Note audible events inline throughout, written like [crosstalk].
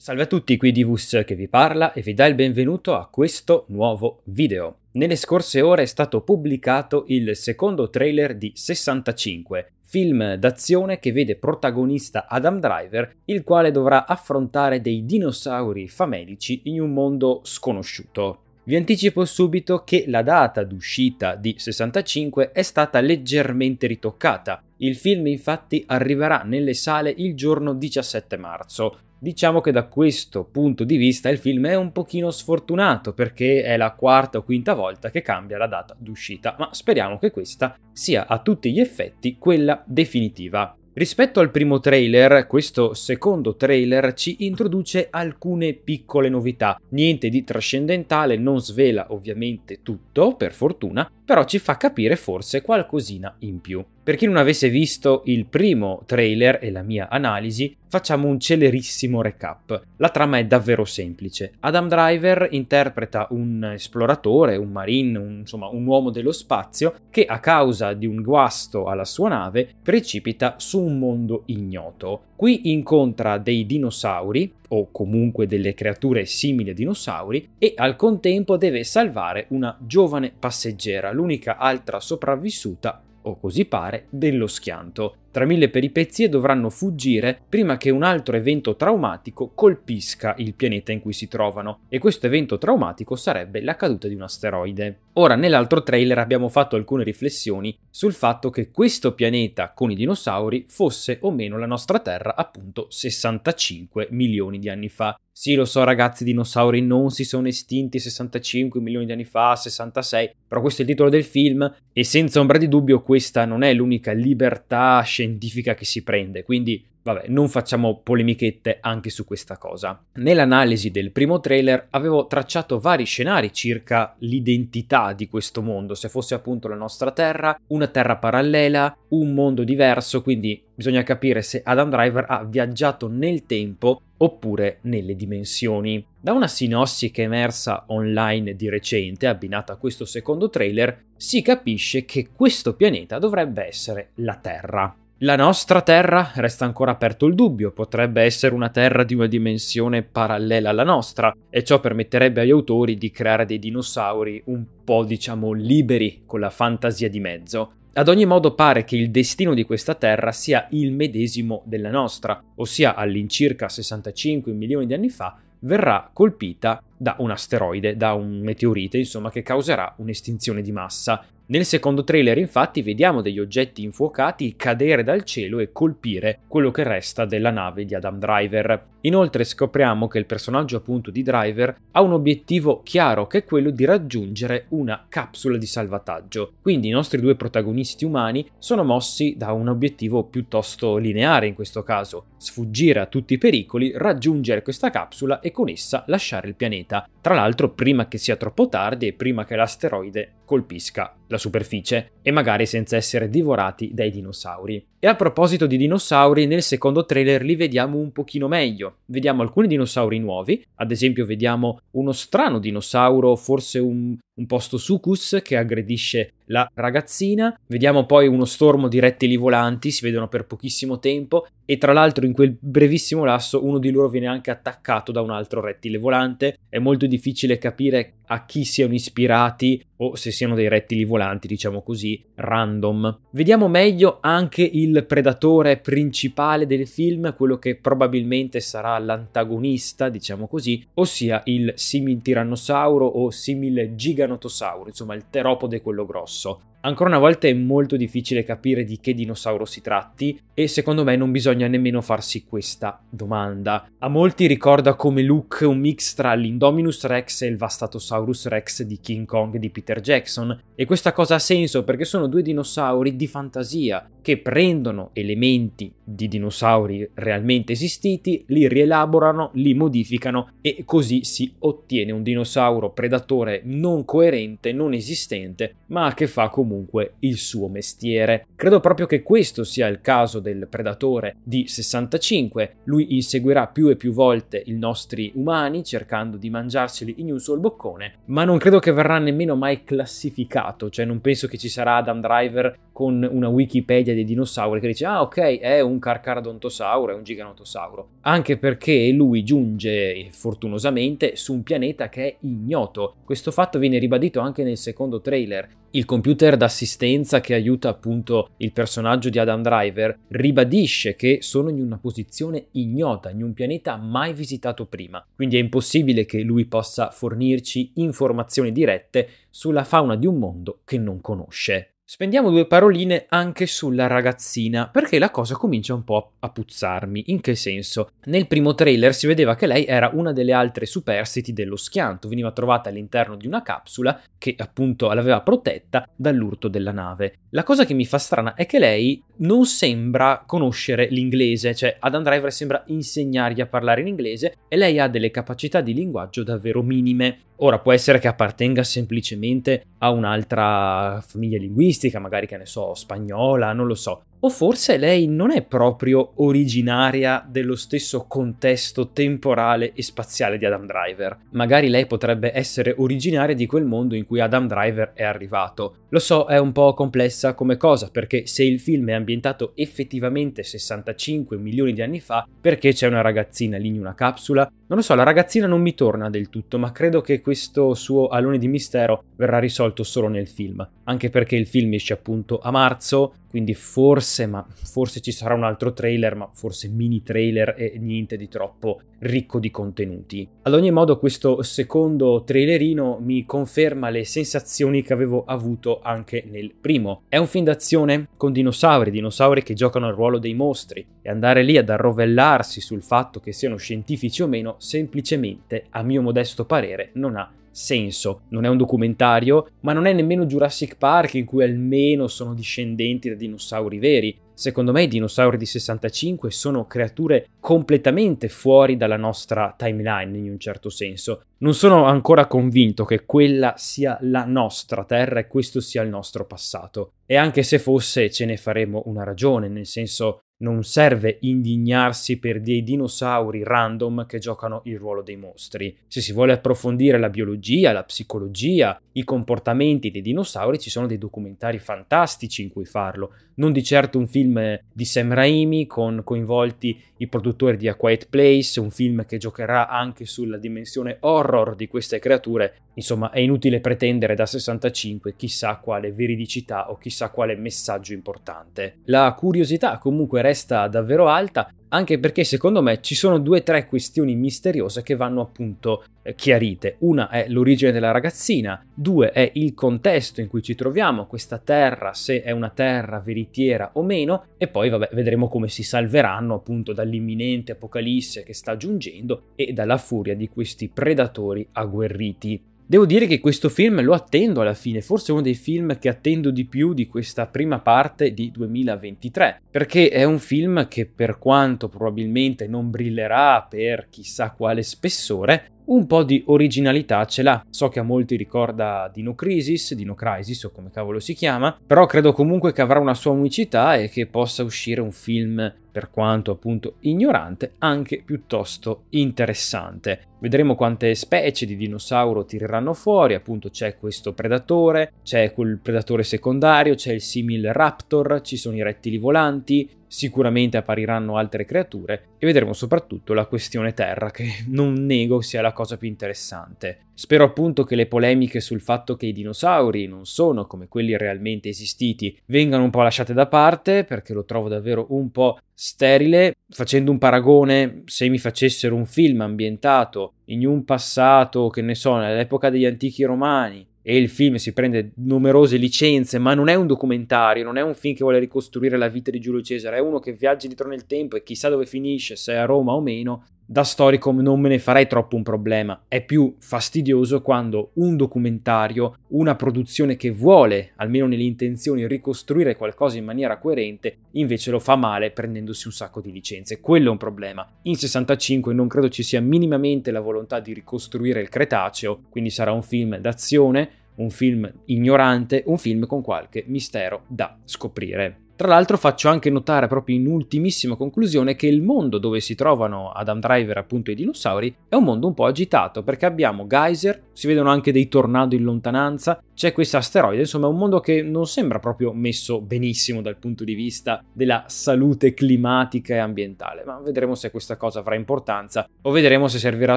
Salve a tutti, qui Divus che vi parla e vi dà il benvenuto a questo nuovo video. Nelle scorse ore è stato pubblicato il secondo trailer di 65, film d'azione che vede protagonista Adam Driver, il quale dovrà affrontare dei dinosauri famelici in un mondo sconosciuto. Vi anticipo subito che la data d'uscita di 65 è stata leggermente ritoccata. Il film infatti arriverà nelle sale il giorno 17 marzo, Diciamo che da questo punto di vista il film è un pochino sfortunato perché è la quarta o quinta volta che cambia la data d'uscita, ma speriamo che questa sia a tutti gli effetti quella definitiva. Rispetto al primo trailer, questo secondo trailer ci introduce alcune piccole novità. Niente di trascendentale, non svela ovviamente tutto, per fortuna, però ci fa capire forse qualcosina in più. Per chi non avesse visto il primo trailer e la mia analisi, facciamo un celerissimo recap. La trama è davvero semplice. Adam Driver interpreta un esploratore, un marine, un, insomma un uomo dello spazio, che a causa di un guasto alla sua nave precipita su un mondo ignoto. Qui incontra dei dinosauri, o comunque delle creature simili a dinosauri, e al contempo deve salvare una giovane passeggera, l'unica altra sopravvissuta, o così pare, dello schianto. Tra mille peripezie dovranno fuggire prima che un altro evento traumatico colpisca il pianeta in cui si trovano, e questo evento traumatico sarebbe la caduta di un asteroide. Ora, nell'altro trailer abbiamo fatto alcune riflessioni sul fatto che questo pianeta con i dinosauri fosse o meno la nostra Terra appunto 65 milioni di anni fa. Sì, lo so ragazzi, i dinosauri non si sono estinti 65 milioni di anni fa, 66, però questo è il titolo del film e senza ombra di dubbio questa non è l'unica libertà scientifica che si prende, quindi vabbè, non facciamo polemichette anche su questa cosa. Nell'analisi del primo trailer avevo tracciato vari scenari circa l'identità di questo mondo, se fosse appunto la nostra Terra, una Terra parallela, un mondo diverso, quindi bisogna capire se Adam Driver ha viaggiato nel tempo oppure nelle dimensioni. Da una sinossi che è emersa online di recente, abbinata a questo secondo trailer, si capisce che questo pianeta dovrebbe essere la Terra. La nostra Terra resta ancora aperto il dubbio, potrebbe essere una Terra di una dimensione parallela alla nostra, e ciò permetterebbe agli autori di creare dei dinosauri un po' diciamo liberi, con la fantasia di mezzo. Ad ogni modo pare che il destino di questa Terra sia il medesimo della nostra, ossia all'incirca 65 milioni di anni fa verrà colpita da un asteroide, da un meteorite, insomma, che causerà un'estinzione di massa. Nel secondo trailer infatti vediamo degli oggetti infuocati cadere dal cielo e colpire quello che resta della nave di Adam Driver. Inoltre scopriamo che il personaggio appunto di Driver ha un obiettivo chiaro che è quello di raggiungere una capsula di salvataggio, quindi i nostri due protagonisti umani sono mossi da un obiettivo piuttosto lineare in questo caso, sfuggire a tutti i pericoli, raggiungere questa capsula e con essa lasciare il pianeta, tra l'altro prima che sia troppo tardi e prima che l'asteroide colpisca la superficie e magari senza essere divorati dai dinosauri. E a proposito di dinosauri, nel secondo trailer li vediamo un pochino meglio vediamo alcuni dinosauri nuovi, ad esempio vediamo uno strano dinosauro, forse un, un posto succus, che aggredisce la ragazzina, vediamo poi uno stormo di rettili volanti, si vedono per pochissimo tempo e tra l'altro in quel brevissimo lasso uno di loro viene anche attaccato da un altro rettile volante, è molto difficile capire a chi siano ispirati o se siano dei rettili volanti, diciamo così, random. Vediamo meglio anche il predatore principale del film, quello che probabilmente sarà l'antagonista, diciamo così, ossia il simil tirannosauro o simil giganotosauro, insomma il teropode quello grosso rosso. Ancora una volta è molto difficile capire di che dinosauro si tratti e secondo me non bisogna nemmeno farsi questa domanda. A molti ricorda come look un mix tra l'Indominus Rex e il Vastatosaurus Rex di King Kong di Peter Jackson e questa cosa ha senso perché sono due dinosauri di fantasia che prendono elementi di dinosauri realmente esistiti, li rielaborano, li modificano e così si ottiene un dinosauro predatore non coerente, non esistente, ma che fa comunque il suo mestiere. Credo proprio che questo sia il caso del predatore di 65. Lui inseguirà più e più volte i nostri umani cercando di mangiarseli in un solo boccone, ma non credo che verrà nemmeno mai classificato, cioè non penso che ci sarà Adam Driver con una Wikipedia dei dinosauri che dice ah ok è un carcarodontosauro, è un giganotosauro, anche perché lui giunge eh, fortunosamente su un pianeta che è ignoto. Questo fatto viene ribadito anche nel secondo trailer. Il computer d'assistenza che aiuta appunto il personaggio di Adam Driver ribadisce che sono in una posizione ignota, in un pianeta mai visitato prima, quindi è impossibile che lui possa fornirci informazioni dirette sulla fauna di un mondo che non conosce. Spendiamo due paroline anche sulla ragazzina, perché la cosa comincia un po' a puzzarmi. In che senso? Nel primo trailer si vedeva che lei era una delle altre superstiti dello schianto, veniva trovata all'interno di una capsula che appunto l'aveva protetta dall'urto della nave. La cosa che mi fa strana è che lei non sembra conoscere l'inglese, cioè Adam Driver sembra insegnargli a parlare in inglese e lei ha delle capacità di linguaggio davvero minime. Ora può essere che appartenga semplicemente a un'altra famiglia linguistica, artistica, magari che ne so, spagnola, non lo so. O forse lei non è proprio originaria dello stesso contesto temporale e spaziale di Adam Driver. Magari lei potrebbe essere originaria di quel mondo in cui Adam Driver è arrivato. Lo so, è un po' complessa come cosa, perché se il film è ambientato effettivamente 65 milioni di anni fa, perché c'è una ragazzina lì in una capsula? Non lo so, la ragazzina non mi torna del tutto, ma credo che questo suo alone di mistero verrà risolto solo nel film. Anche perché il film esce appunto a marzo, quindi forse, ma forse ci sarà un altro trailer, ma forse mini trailer e niente di troppo ricco di contenuti. Ad ogni modo questo secondo trailerino mi conferma le sensazioni che avevo avuto anche nel primo. È un film d'azione con dinosauri, dinosauri che giocano il ruolo dei mostri, e andare lì ad arrovellarsi sul fatto che siano scientifici o meno semplicemente, a mio modesto parere, non ha senso. Non è un documentario, ma non è nemmeno Jurassic Park in cui almeno sono discendenti da dinosauri veri. Secondo me i dinosauri di 65 sono creature completamente fuori dalla nostra timeline in un certo senso. Non sono ancora convinto che quella sia la nostra terra e questo sia il nostro passato. E anche se fosse ce ne faremo una ragione, nel senso non serve indignarsi per dei dinosauri random che giocano il ruolo dei mostri. Se si vuole approfondire la biologia, la psicologia, i comportamenti dei dinosauri, ci sono dei documentari fantastici in cui farlo. Non di certo un film di Sam Raimi con coinvolti i produttori di A Quiet Place, un film che giocherà anche sulla dimensione horror di queste creature. Insomma, è inutile pretendere da 65 chissà quale veridicità o chissà quale messaggio importante. La curiosità comunque resta davvero alta, anche perché secondo me ci sono due o tre questioni misteriose che vanno appunto eh, chiarite. Una è l'origine della ragazzina, due è il contesto in cui ci troviamo, questa terra, se è una terra veritiera o meno, e poi vabbè, vedremo come si salveranno appunto dall'imminente apocalisse che sta giungendo e dalla furia di questi predatori agguerriti. Devo dire che questo film lo attendo alla fine, forse uno dei film che attendo di più di questa prima parte di 2023, perché è un film che per quanto probabilmente non brillerà per chissà quale spessore, un po' di originalità ce l'ha. So che a molti ricorda Dino Crisis, Dino Crisis o come cavolo si chiama, però credo comunque che avrà una sua unicità e che possa uscire un film per quanto appunto ignorante, anche piuttosto interessante. Vedremo quante specie di dinosauro tireranno fuori, appunto c'è questo predatore, c'è quel predatore secondario, c'è il simil raptor, ci sono i rettili volanti, sicuramente appariranno altre creature e vedremo soprattutto la questione terra che [laughs] non nego sia la cosa più interessante. Spero appunto che le polemiche sul fatto che i dinosauri non sono come quelli realmente esistiti vengano un po' lasciate da parte perché lo trovo davvero un po' sterile. Facendo un paragone, se mi facessero un film ambientato in un passato, che ne so, nell'epoca degli antichi romani, e il film si prende numerose licenze, ma non è un documentario, non è un film che vuole ricostruire la vita di Giulio Cesare, è uno che viaggia dietro nel tempo e chissà dove finisce, se è a Roma o meno, da storico non me ne farei troppo un problema, è più fastidioso quando un documentario, una produzione che vuole, almeno nelle intenzioni, ricostruire qualcosa in maniera coerente, invece lo fa male prendendosi un sacco di licenze, quello è un problema. In 65 non credo ci sia minimamente la volontà di ricostruire il Cretaceo, quindi sarà un film d'azione, un film ignorante, un film con qualche mistero da scoprire. Tra l'altro faccio anche notare proprio in ultimissima conclusione che il mondo dove si trovano Adam Driver appunto i dinosauri è un mondo un po' agitato perché abbiamo geyser, si vedono anche dei tornado in lontananza, c'è questo asteroide, insomma è un mondo che non sembra proprio messo benissimo dal punto di vista della salute climatica e ambientale, ma vedremo se questa cosa avrà importanza o vedremo se servirà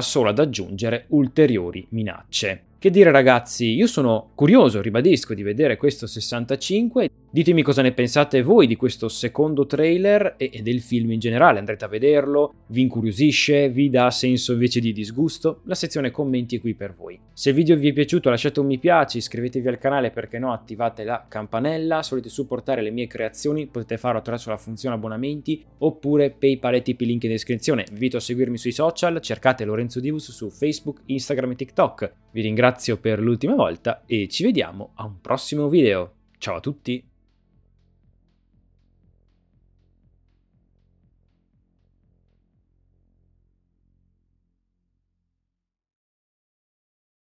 solo ad aggiungere ulteriori minacce. Che dire ragazzi, io sono curioso, ribadisco, di vedere questo 65 Ditemi cosa ne pensate voi di questo secondo trailer e, del film in generale, andrete a vederlo, vi incuriosisce, vi dà senso invece di disgusto? La sezione commenti è qui per voi. Se il video vi è piaciuto lasciate un mi piace, iscrivetevi al canale perché no, attivate la campanella, se volete supportare le mie creazioni potete farlo attraverso la funzione abbonamenti oppure PayPal e tipi link in descrizione. Vi invito a seguirmi sui social, cercate Lorenzo Divus su Facebook, Instagram e TikTok. Vi ringrazio per l'ultima volta e ci vediamo a un prossimo video. Ciao a tutti!